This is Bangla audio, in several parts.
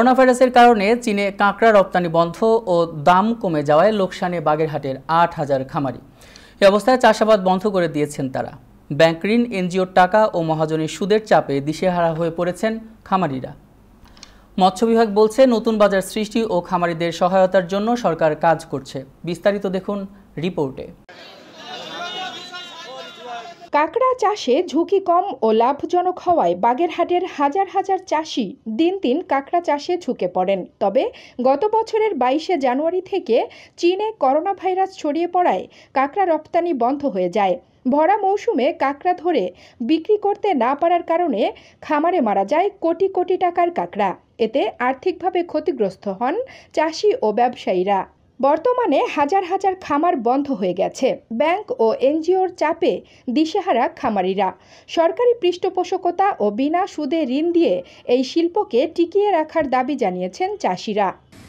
করোনা ভাইরাসের কারণে চীনে কাঁকড়া রপ্তানি বন্ধ ও দাম কমে যাওয়ায় লোকসানে বাগেরহাটের আট হাজার খামারি এ অবস্থায় চাষাবাদ বন্ধ করে দিয়েছেন তারা ব্যাংক ঋণ এনজিওর টাকা ও মহাজনের সুদের চাপে দিশেহারা হয়ে পড়েছেন খামারিরা মৎস্য বিভাগ বলছে নতুন বাজার সৃষ্টি ও খামারিদের সহায়তার জন্য সরকার কাজ করছে বিস্তারিত দেখুন রিপোর্টে কাঁকড়া চাষে ঝুঁকি কম ও লাভজনক হওয়ায় বাগেরহাটের হাজার হাজার চাষি দিন দিন কাঁকড়া চাষে ঝুঁকে পড়েন তবে গত বছরের বাইশে জানুয়ারি থেকে চীনে করোনা ভাইরাস ছড়িয়ে পড়ায় কাঁকড়া রপ্তানি বন্ধ হয়ে যায় ভরা মৌসুমে কাঁকড়া ধরে বিক্রি করতে না পারার কারণে খামারে মারা যায় কোটি কোটি টাকার কাঁকড়া এতে আর্থিকভাবে ক্ষতিগ্রস্ত হন চাষি ও ব্যবসায়ীরা বর্তমানে হাজার হাজার খামার বন্ধ হয়ে গেছে ব্যাংক ও এনজিওর চাপে দিশেহারা খামারিরা সরকারি পৃষ্ঠপোষকতা ও বিনা সুদে ঋণ দিয়ে এই শিল্পকে টিকিয়ে রাখার দাবি জানিয়েছেন চাষিরা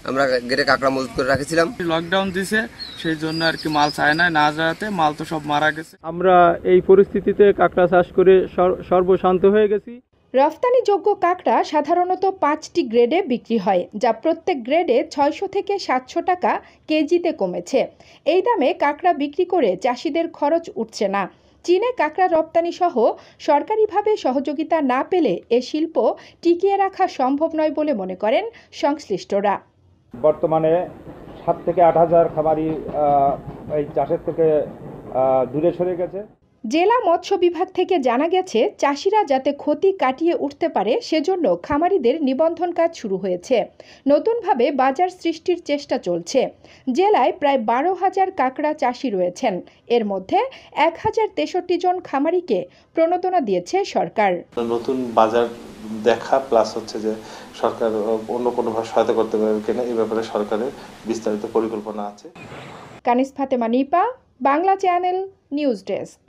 আমরা গেটে কাঁকড়া মজুত করে রাখেছিলাম লকডাউন দিছে সেই জন্য আর কি মাল চায় না না যাতে মাল তো সব মারা গেছে আমরা এই পরিস্থিতিতে কাঁকড়া চাষ করে সর্বশান্ত হয়ে গেছি রফতানিযোগ্য কাঁকড়া সাধারণত পাঁচটি গ্রেডে বিক্রি হয় যা প্রত্যেক গ্রেডে ছয়শো থেকে সাতশো টাকা কেজিতে কমেছে এই দামে কাঁকড়া বিক্রি করে চাষিদের খরচ উঠছে না চীনে কাঁকড়া রপ্তানি সহ সরকারিভাবে সহযোগিতা না পেলে এ শিল্প টিকিয়ে রাখা সম্ভব নয় বলে মনে করেন সংশ্লিষ্টরা বর্তমানে সাত থেকে আট হাজার খামারি এই চাষের থেকে দূরে সরে গেছে জেলা মৎস্য বিভাগ থেকে জানা গেছে চাষিরা যাতে ক্ষতি কাটিয়ে উঠতে পারে সেজন্য খামারিদের নিবন্ধন কাজ শুরু হয়েছে নতুনভাবে বাজার সৃষ্টির চেষ্টা চলছে জেলায় প্রায় বারো হাজার কাঁকড়া চাষি রয়েছেন এর মধ্যে এক হাজার তেষট্টি জন খামারিকে প্রণোদনা দিয়েছে সরকার নতুন বাজার দেখা প্লাস হচ্ছে যে সরকার অন্য কোনোভাবে সহায়তা করতে পারবে কিনা এই ব্যাপারে সরকারের বিস্তারিত পরিকল্পনা আছে Kanis Fatema Nipa Bangla channel news desk